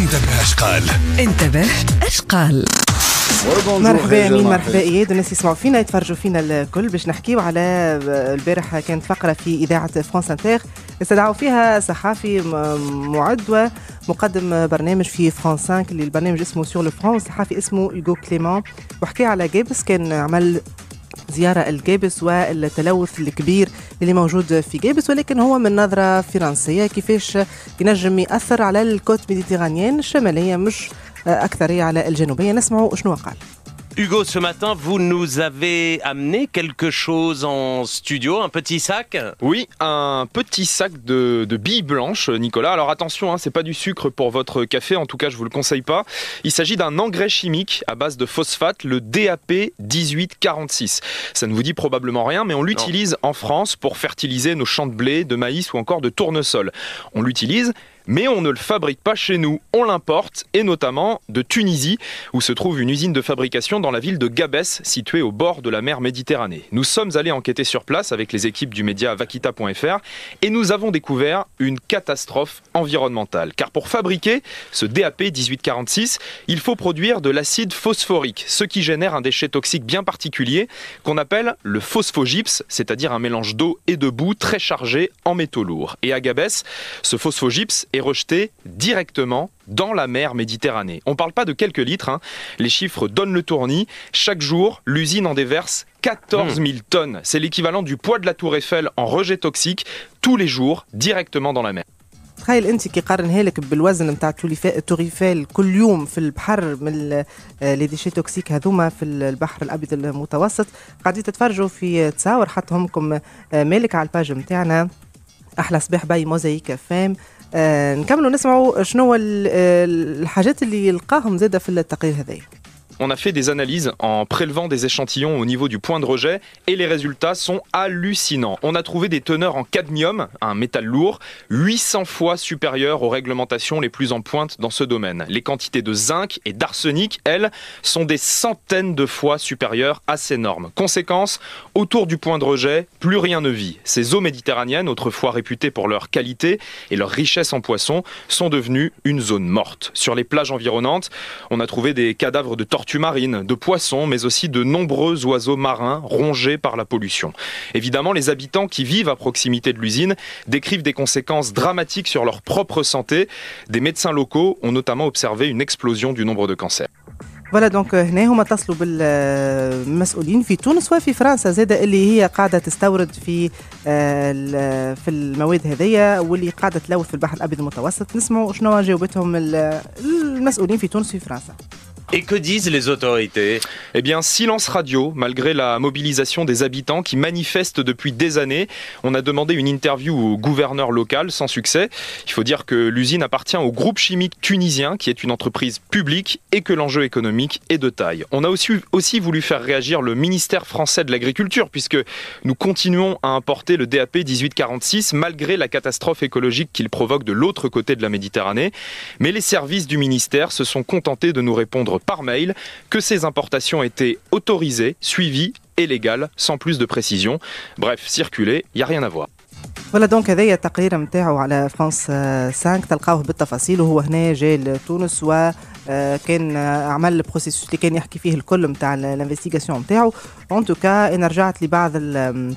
انتبه اشقال انتبه اشقال مرحبا مين مرحبا اياد الناس يسمعوا فينا يتفرجوا فينا الكل باش نحكيو على البارحه كانت فقره في اذاعه فرانس انتر استدعوا فيها صحافي معد ومقدم برنامج في فرانس 5 اللي البرنامج اسمه سور لو فرانس صحافي اسمه يوغو كليمون وحكي على جيبس كان عمل زيارة الجابس والتلوث الكبير اللي موجود في جابس ولكن هو من نظرة فرنسية كيفاش ينجم يأثر على الكوت ميديتيرانيان الشمالية مش أكثر هي على الجنوبية نسمعوا شنو قال Hugo, ce matin, vous nous avez amené quelque chose en studio, un petit sac Oui, un petit sac de, de billes blanches, Nicolas. Alors attention, hein, c'est pas du sucre pour votre café, en tout cas, je ne vous le conseille pas. Il s'agit d'un engrais chimique à base de phosphate, le DAP 1846. Ça ne vous dit probablement rien, mais on l'utilise en France pour fertiliser nos champs de blé, de maïs ou encore de tournesol. On l'utilise mais on ne le fabrique pas chez nous, on l'importe, et notamment de Tunisie, où se trouve une usine de fabrication dans la ville de Gabès, située au bord de la mer Méditerranée. Nous sommes allés enquêter sur place avec les équipes du média Vakita.fr, et nous avons découvert une catastrophe environnementale, car pour fabriquer ce DAP 1846, il faut produire de l'acide phosphorique, ce qui génère un déchet toxique bien particulier qu'on appelle le phosphogypse, c'est-à-dire un mélange d'eau et de boue très chargé en métaux lourds. Et à Gabès, ce phosphogypse est est rejeté directement dans la mer Méditerranée. On ne parle pas de quelques litres, hein. les chiffres donnent le tournis. Chaque jour, l'usine en déverse 14 000 hmm. tonnes. C'est l'équivalent du poids de la tour Eiffel en rejet toxique, tous les jours, directement dans la mer. تخيل انت كي قارنها لك بالوزن نتاع توريفال كل يوم في البحر من لي ديشي توكسيك هذوما في البحر الابيض المتوسط قاعدين تتفرجوا في تصاور حطهم لكم مالك على الباج نتاعنا احلى صباح باي موزايك فام آه، نكملوا نسمعوا شنو آه، الحاجات اللي يلقاهم زاده في التقرير هذايا on a fait des analyses en prélevant des échantillons au niveau du point de rejet et les résultats sont hallucinants. On a trouvé des teneurs en cadmium, un métal lourd, 800 fois supérieures aux réglementations les plus en pointe dans ce domaine. Les quantités de zinc et d'arsenic, elles, sont des centaines de fois supérieures à ces normes. Conséquence, autour du point de rejet, plus rien ne vit. Ces eaux méditerranéennes, autrefois réputées pour leur qualité et leur richesse en poissons, sont devenues une zone morte. Sur les plages environnantes, on a trouvé des cadavres de tortues marines, de poissons, mais aussi de nombreux oiseaux marins rongés par la pollution. Évidemment, les habitants qui vivent à proximité de l'usine décrivent des conséquences dramatiques sur leur propre santé. Des médecins locaux ont notamment observé une explosion du nombre de cancers. Voilà, donc, les فوالا دونك هنا هما اتصلوا بالمسؤولين في تونس وفي فرنسا زاد اللي هي قاعده تستورد في في المواد هذيا واللي قاعده تلوث في البحر الابيض المتوسط نسمعوا شنو responsables المسؤولين في تونس وفي France et que disent les autorités Eh bien, silence radio, malgré la mobilisation des habitants qui manifestent depuis des années. On a demandé une interview au gouverneur local, sans succès. Il faut dire que l'usine appartient au groupe chimique tunisien, qui est une entreprise publique, et que l'enjeu économique est de taille. On a aussi, voulu faire réagir le ministère français de l'Agriculture, puisque nous continuons à importer le DAP 1846, malgré la catastrophe écologique qu'il provoque de l'autre côté de la Méditerranée. Mais les services du ministère se sont contentés de nous répondre par mail que ces importations étaient autorisées, suivies et légales, sans plus de précision. Bref, circuler, il n'y a rien à voir. ولا دونك le التقرير نتاعو على France 5 تلقاوه بالتفاصيل وهو هنا جاي لتونس و كان عمل البروسيسوس اللي كان يحكي فيه الكل نتاع الانفستيغاسيون نتاعو اون توكا انا رجعت لبعض ال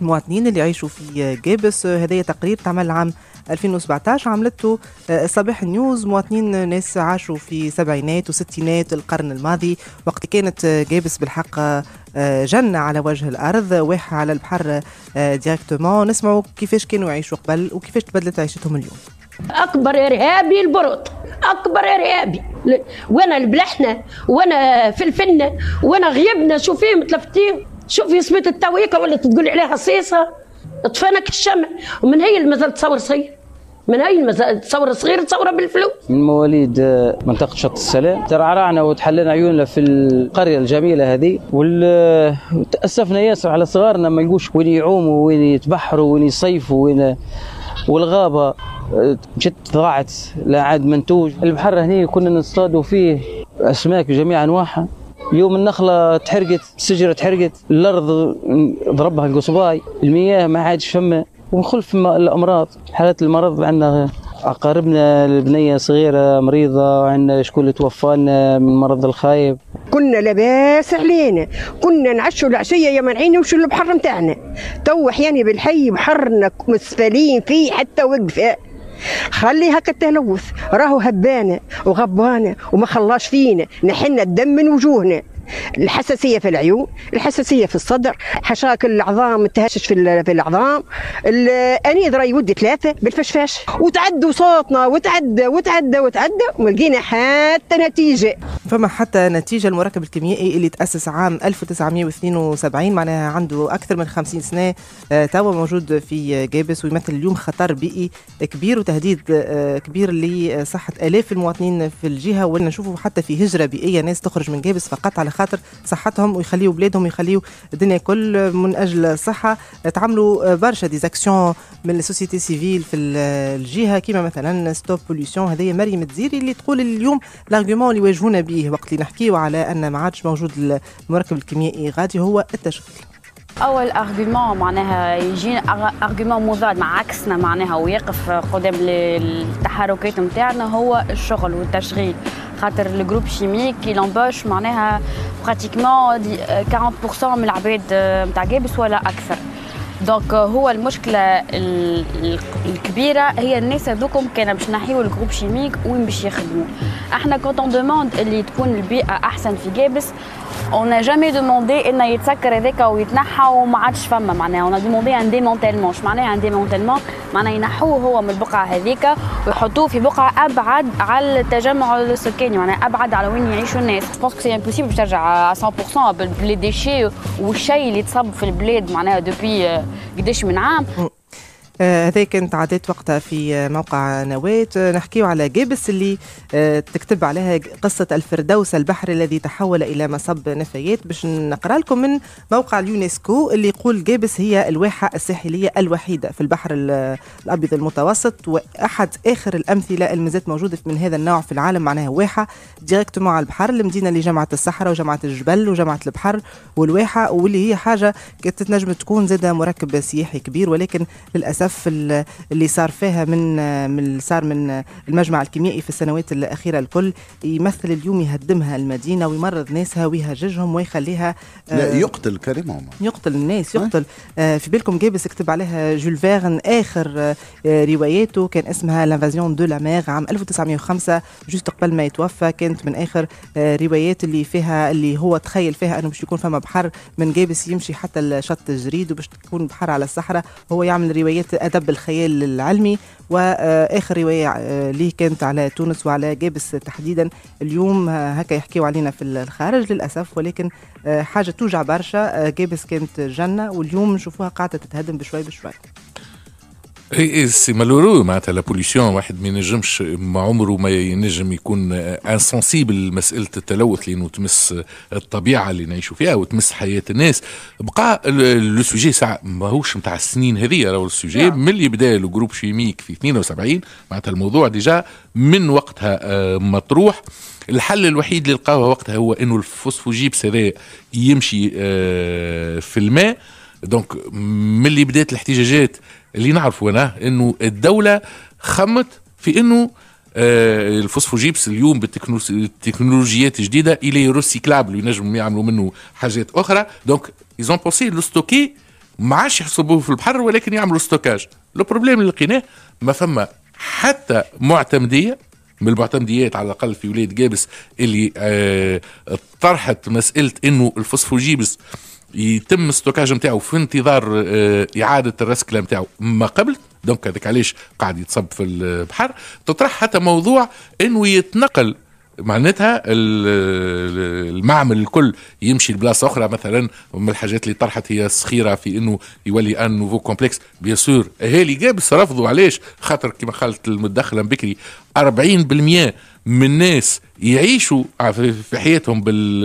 المواطنين اللي يعيشوا في جابس هذايا تقرير تعمل عام 2017 عملته آه، صباح نيوز مواطنين ناس عاشوا في سبعينات وستينات القرن الماضي وقت كانت جابس بالحق آه، جنة على وجه الأرض واحة على البحر ديريكتومون آه، نسمعوا كيفاش كانوا يعيشوا قبل وكيفاش تبدلت عيشتهم اليوم اكبر ارهابي البرود اكبر ارهابي وانا البلحنا وانا الفنة وانا غيبنا شوفيهم تلفتيهم شوف سميت التويكه ولا تقول عليها صيصه طفانك الشمع ومن هي مازال تصور صغير من هاي المسائل تصور صغير تصوره بالفلوس من مواليد آه، منطقه شط السلام ترعرعنا وتحلينا عيوننا في القريه الجميله هذه وتاسفنا آه، ياسر على صغارنا ما يلقوش وين يعوموا وين يتبحروا وين يصيفوا وين آه، والغابه مشت ضاعت لا عاد منتوج البحر هنا كنا نصطادوا فيه اسماك بجميع انواعها يوم النخله تحرقت السجرة تحرقت الارض ضربها القصباي المياه ما عادش فما ونخلف الامراض حالات المرض عندنا اقاربنا البنيه صغيره مريضه وعندنا شكون اللي من مرض الخايب كنا لباس علينا كنا نعشوا العشيه يا عيني وشو البحر نتاعنا تو احيانا بالحي بحرنا مسفلين فيه حتى وقفه خلي هكا التلوث راهو هبانه وغبانه وما خلاش فينا نحن الدم من وجوهنا الحساسيه في العيون الحساسيه في الصدر حشاك العظام التهشش في, في العظام اني راي ودي ثلاثه بالفشفاش وتعدوا صوتنا وتعدى وتعدى وتعدى وما لقينا حتى نتيجه فما حتى نتيجه المركب الكيميائي اللي تاسس عام 1972 معناها عنده اكثر من 50 سنه آه، توا موجود في جابس ويمثل اليوم خطر بيئي كبير وتهديد آه، كبير لصحه الاف المواطنين في الجهه ولا نشوفوا حتى في هجره بيئيه ناس تخرج من جابس فقط على خاطر صحتهم ويخليوا بلادهم ويخليوا الدنيا كل من اجل الصحه تعملوا برشا ديزاكسيون من السوسيتي سيفيل في الجهه كيما مثلا ستوب بوليسيون هذه مريم تزيري اللي تقول اليوم الارغيومون اللي يواجهونا به وقت اللي نحكيو على ان ما عادش موجود المركب الكيميائي غادي هو التشغيل اول ارغومون معناها يجينا ارغومون مضاد مع عكسنا معناها ويقف قدام التحركات نتاعنا هو الشغل والتشغيل Le groupe chimique, il embauche pratiquement 40 de la main d'œuvre de دونك هو المشكله الكبيره هي الناس هذوكم كان باش نحيو الجروب شيميك وين باش يخدموا احنا كنت اون دوموند اللي تكون البيئه احسن في جابس اون n'a jamais ان يتسكر هذاك ويتنحى وما عادش فما معناها اون دوموندي ان un démantèlement اش معناها un démantèlement معناها ينحوه هو من البقعه هذيك ويحطوه في بقعه ابعد على التجمع السكاني معناها ابعد على وين يعيشوا الناس جو بونس سي امبوسيبل باش ترجع 100% بلي ديشي والشيء اللي تصب في البلاد معناها دوبي قديش من عام آه، هذا كانت عادات وقتها في موقع نواة نحكيه على جابس اللي آه، تكتب عليها قصة الفردوس البحر الذي تحول إلى مصب نفايات باش نقرأ لكم من موقع اليونسكو اللي يقول جابس هي الواحة الساحلية الوحيدة في البحر الأبيض المتوسط وأحد آخر الأمثلة المزات موجودة من هذا النوع في العالم معناها واحة ديريكتومون على البحر المدينة اللي جمعت الصحراء وجمعة الجبل وجمعة البحر والواحة واللي هي حاجة تنجم تكون زادة مركب سياحي كبير ولكن للأسف للاسف اللي صار فيها من من صار من المجمع الكيميائي في السنوات الاخيره الكل يمثل اليوم يهدمها المدينه ويمرض ناسها ويهججهم ويخليها آه، لا يقتل كريمهم يقتل الناس يقتل آه، في بالكم جابس كتب عليها جول فيرن اخر آه، رواياته كان اسمها لانفازيون دو لا ميغ عام 1905 جوست قبل ما يتوفى كانت من اخر روايات اللي فيها اللي هو تخيل فيها انه باش يكون فما بحر من جابس يمشي حتى الشط الجريد وباش تكون بحر على الصحراء هو يعمل روايات أدب الخيال العلمي واخر روايه آه، ليه كانت على تونس وعلى جابس تحديدا اليوم آه، هكا يحكيوا علينا في الخارج للاسف ولكن آه، حاجه توجع برشا جابس كانت جنه واليوم نشوفوها قاعده تتهدم بشوي بشوي اي سي مالورو معناتها لا بوليسيون واحد ما ينجمش ما عمره ما ينجم يكون انسنسيبل لمساله التلوث لانه تمس الطبيعه اللي نعيشوا فيها وتمس حياه الناس بقى لو سوجي ساعه ماهوش نتاع السنين هذه راهو السوجي من ملي بدا الجروب شيميك في 72 معناتها الموضوع ديجا من وقتها آه، مطروح الحل الوحيد اللي لقاوه وقتها هو انه الفوسفوجيبس هذا يمشي آه، في الماء دونك ملي بدات الاحتجاجات اللي نعرفه انا انه الدوله خمت في انه آه، الفوسفوجيبس اليوم بالتكنولوجيات الجديده الي ريسيكلابل ينجموا يعملوا منه حاجات اخرى دونك ايزون بونسي لو ستوكي ما عادش يحسبوه في البحر ولكن يعملوا ستوكاج لو بروبليم اللي لقيناه ما فما حتى معتمديه من المعتمديات على الاقل في ولايه جابس اللي آه طرحت مساله انه الفوسفوجيبس آه يتم ستوكاج نتاعو في انتظار آه، اعاده الرسكله نتاعو ما قبل دونك هذاك علاش قاعد يتصب في البحر تطرح حتى موضوع انه يتنقل معناتها المعمل الكل يمشي لبلاصه اخرى مثلا من الحاجات اللي طرحت هي الصخيره في انه يولي ان نوفو كومبلكس بيان سور اهالي جابس رفضوا علاش خاطر كما قالت من بكري 40% من الناس يعيشوا في حياتهم بال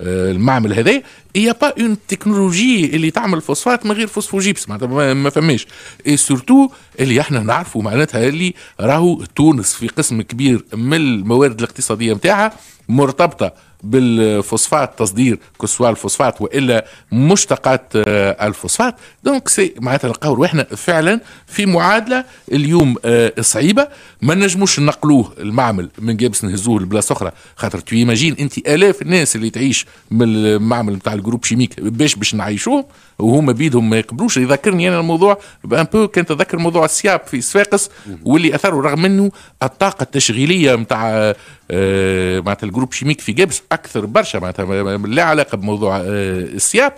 آه، المعمل هذا يا با اون تكنولوجي اللي تعمل فوسفات من غير فوسفوجيبس معناتها ما فماش اي سورتو اللي احنا نعرفوا معناتها اللي راهو تونس في قسم كبير من الموارد الاقتصاديه نتاعها مرتبطه بالفوسفات تصدير كسوال الفوسفات والا مشتقات آه، الفوسفات دونك سي معناتها نلقاو احنا فعلا في معادله اليوم آه، صعيبه ما نجموش نقلوه المعمل من جابس نهزوه لبلاصه اخرى خاطر تو ايماجين انت الاف الناس اللي تعيش من المعمل نتاع الجروب شيميك باش باش نعيشوهم وهما بيدهم ما يقبلوش يذكرني انا الموضوع ان بو كان تذكر موضوع السياب في صفاقس واللي اثروا رغم انه الطاقه التشغيليه نتاع آه، معناتها الجروب شيميك في جبس اكثر برشا معناتها لا علاقه بموضوع آه، السياب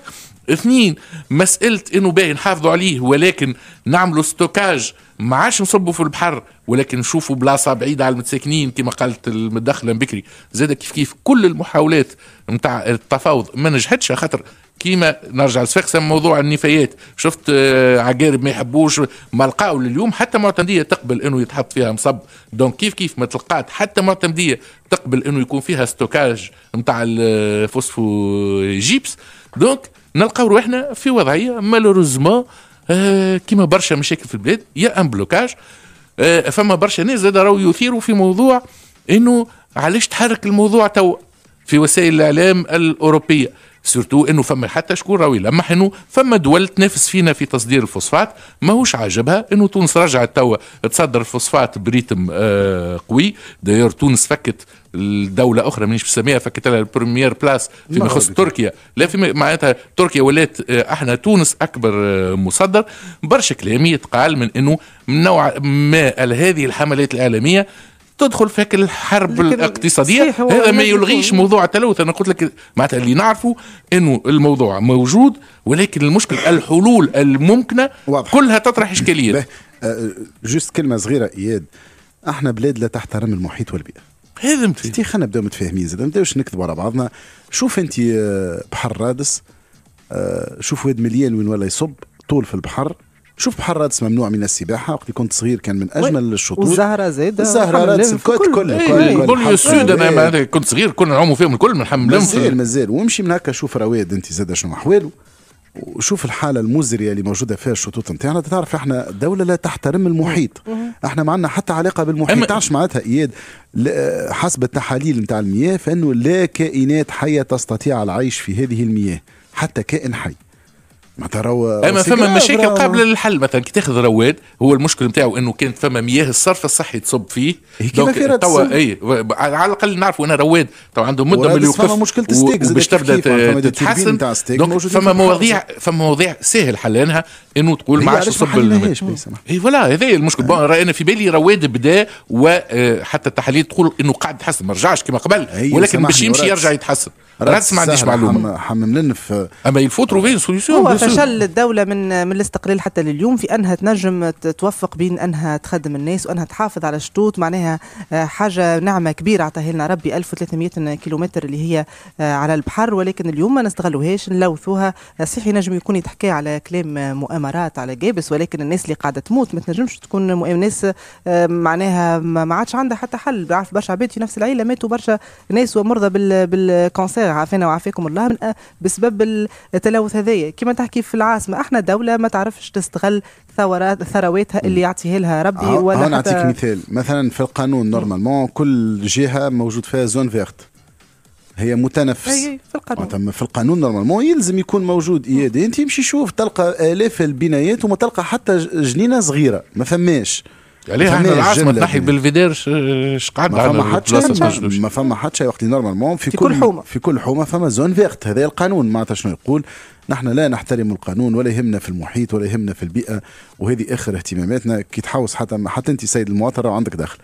اثنين مسألة انه باهي نحافظوا عليه ولكن نعملوا ستوكاج ما عادش نصبوا في البحر ولكن نشوفوا بلاصة بعيدة على المتساكنين كما قالت المدخلة بكري زاد كيف كيف كل المحاولات نتاع التفاوض ما نجحتش خاطر كيما نرجع لسفاقسا موضوع النفايات شفت آه، عقارب ما يحبوش ما لقاو لليوم حتى معتمديه تقبل انه يتحط فيها مصب دونك كيف كيف ما تلقات حتى معتمديه تقبل انه يكون فيها ستوكاج نتاع الفوسفو آه، جيبس دونك نلقاو روحنا في وضعيه مالوروزمون آه، كيما برشا مشاكل في البلاد يا ان بلوكاج فما برشا ناس زاد راهو يثيروا في موضوع انه علاش تحرك الموضوع تو في وسائل الاعلام الاوروبيه سورتو انه فما حتى شكون راهو يلمح انه فما دول تنافس فينا في تصدير الفوسفات ماهوش عاجبها انه تونس رجعت توا تصدر الفوسفات بريتم آه قوي داير تونس فكت الدولة اخرى مانيش بسميها فكت لها البريمير بلاس فيما يخص تركيا لا في معناتها تركيا ولات آه، احنا تونس اكبر آه، مصدر برشا كلام يتقال من انه من نوع ما هذه الحملات الاعلاميه تدخل في هيك الحرب الاقتصاديه هذا ما يلغيش موضوع التلوث انا قلت لك معناتها اللي نعرفه انه الموضوع موجود ولكن المشكل الحلول الممكنه واضح. كلها تطرح اشكاليات أه، جست كلمه صغيره اياد احنا بلاد لا تحترم المحيط والبيئه هذا تي خلينا نبداو متفاهمين زاد ما نبداوش نكذبوا على بعضنا شوف انت أه، بحر رادس أه، شوف واد مليان وين ولا يصب طول في البحر شوف بحر رادس ممنوع من السباحه وقت كنت صغير كان من اجمل الشطور والزهره زاده الزهره رادس الكل كل إيه، كل إيه، كل سود انا كنت صغير كنا نعوموا فيهم الكل من حمل مازال مازال وامشي من هكا شوف رواد انت زاده شنو احواله وشوف الحالة المزرية اللي موجودة فيها الشطوط نتاعنا تعرف احنا دولة لا تحترم المحيط احنا معنا حتى علاقة بالمحيط تعرفش معناتها اياد حسب التحاليل نتاع المياه فانه لا كائنات حية تستطيع العيش في هذه المياه حتى كائن حي معناتها رو اما فما مشاكل قابله للحل مثلا كي تاخذ رواد هو المشكل نتاعو انه كانت فما مياه الصرف الصحي تصب فيه إيه، دونك توا اي على الاقل نعرفوا انا رواد توا عنده مده من يوقف فما مشكله ستيك باش تبدا تتحسن دونك فما مواضيع فما مواضيع ساهل حلانها انه تقول ما عادش تصب اي فوالا هذا المشكل آه. بون انا في بالي رواد بدا وحتى آه، التحاليل تقول انه قاعد يتحسن ما رجعش كما قبل أيوة، ولكن باش يمشي يرجع يتحسن راس ما عنديش معلومه حمم لنا في اما يفوت روفي سوليسيون فشل الدوله من من الاستقلال حتى لليوم في انها تنجم توفق بين انها تخدم الناس وانها تحافظ على الشطوط معناها آه، حاجه نعمه كبيره عطاها لنا ربي 1300 كيلومتر اللي هي آه، على البحر ولكن اليوم ما نستغلوهاش نلوثوها آه، صحيح ينجم يكون يتحكى على كلام مؤامرات على جابس ولكن الناس اللي قاعده تموت ما تنجمش تكون ناس معناها ما عادش عندها حتى حل عارف برشا عباد في نفس العيله ماتوا برشا ناس ومرضى بالكونسير عافانا وعافاكم الله بسبب التلوث هذايا كما تحكي في العاصمه احنا دوله ما تعرفش تستغل ثورات ثرواتها اللي يعطيه لها ربي ولا انا نعطيك مثال مثلا في القانون نورمالمون كل جهه موجود فيها زون فيرت هي متنفس أي في القانون في القانون نورمالمون يلزم يكون موجود ايادي انت يمشي شوف تلقى الاف البنايات وما تلقى حتى جنينه صغيره ما فماش عليها احنا العاصمه تنحي بالفيدير اش قاعد ما فما حد ما فما حد شيء وقت نورمالمون في, في كل حومه في كل حومه فما زون فيغت هذا القانون معناتها شنو يقول نحن لا نحترم القانون ولا يهمنا في المحيط ولا يهمنا في البيئه وهذه اخر اهتماماتنا كي تحوس حتى حتى انت سيد المواطن عندك دخل